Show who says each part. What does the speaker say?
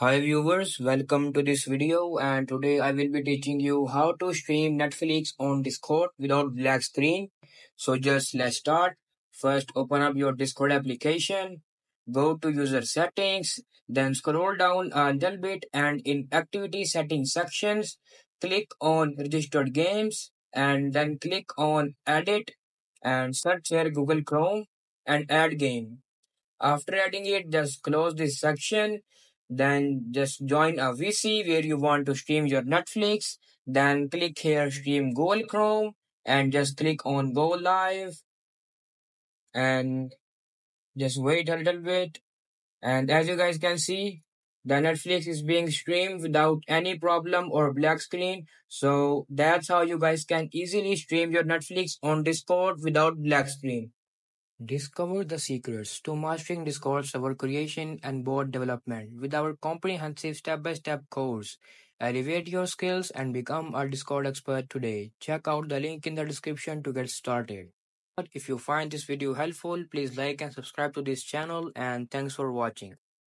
Speaker 1: Hi viewers, welcome to this video and today I will be teaching you how to stream Netflix on Discord without black screen. So just let's start. First open up your Discord application, go to user settings, then scroll down a little bit and in activity settings sections, click on registered games and then click on edit and search here Google Chrome and add game. After adding it, just close this section then just join a VC where you want to stream your Netflix. Then click here, stream Google Chrome and just click on go live and just wait a little bit. And as you guys can see, the Netflix is being streamed without any problem or black screen. So that's how you guys can easily stream your Netflix on Discord without black screen. Discover the secrets to mastering Discourse, server creation and board development with our comprehensive step-by-step course. Elevate your skills and become a Discord expert today. Check out the link in the description to get started. But if you find this video helpful, please like and subscribe to this channel and thanks for watching.